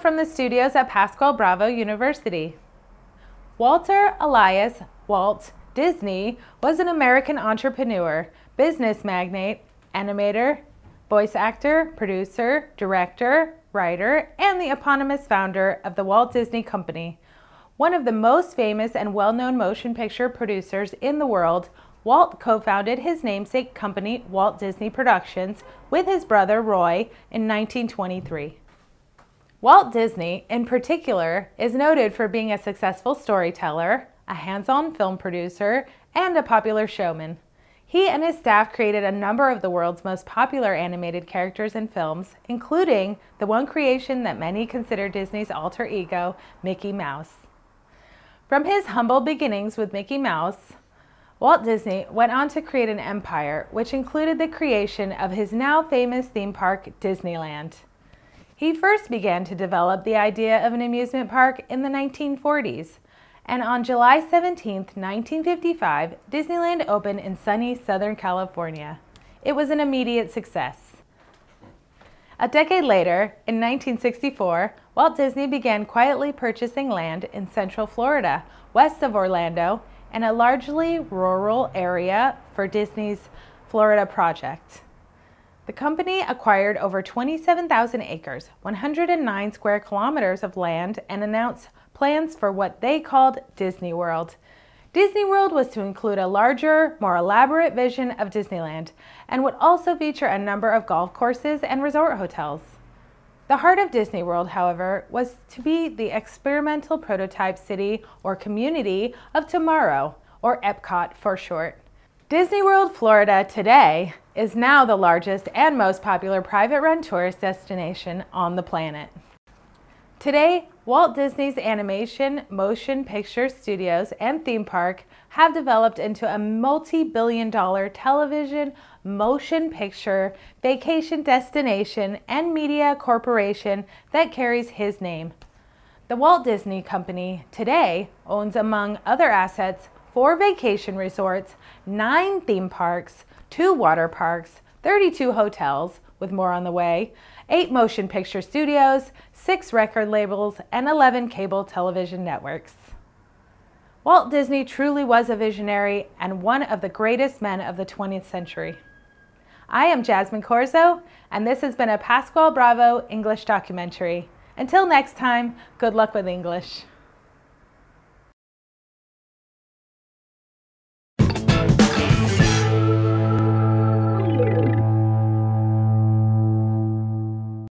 from the studios at Pascual Bravo University. Walter Elias Walt Disney was an American entrepreneur, business magnate, animator, voice actor, producer, director, writer, and the eponymous founder of the Walt Disney Company. One of the most famous and well-known motion picture producers in the world, Walt co-founded his namesake company, Walt Disney Productions, with his brother Roy in 1923. Walt Disney, in particular, is noted for being a successful storyteller, a hands-on film producer, and a popular showman. He and his staff created a number of the world's most popular animated characters and films, including the one creation that many consider Disney's alter ego, Mickey Mouse. From his humble beginnings with Mickey Mouse, Walt Disney went on to create an empire which included the creation of his now famous theme park, Disneyland. He first began to develop the idea of an amusement park in the 1940s, and on July 17, 1955, Disneyland opened in sunny Southern California. It was an immediate success. A decade later, in 1964, Walt Disney began quietly purchasing land in central Florida, west of Orlando, and a largely rural area for Disney's Florida project. The company acquired over 27,000 acres, 109 square kilometers of land, and announced plans for what they called Disney World. Disney World was to include a larger, more elaborate vision of Disneyland and would also feature a number of golf courses and resort hotels. The heart of Disney World, however, was to be the experimental prototype city or community of tomorrow, or Epcot for short. Disney World Florida today is now the largest and most popular private run tourist destination on the planet. Today, Walt Disney's Animation, Motion Picture Studios, and Theme Park have developed into a multi billion dollar television, motion picture, vacation destination, and media corporation that carries his name. The Walt Disney Company today owns, among other assets, four vacation resorts, nine theme parks, two water parks, 32 hotels, with more on the way, eight motion picture studios, six record labels, and 11 cable television networks. Walt Disney truly was a visionary and one of the greatest men of the 20th century. I am Jasmine Corzo, and this has been a Pascual Bravo English documentary. Until next time, good luck with English.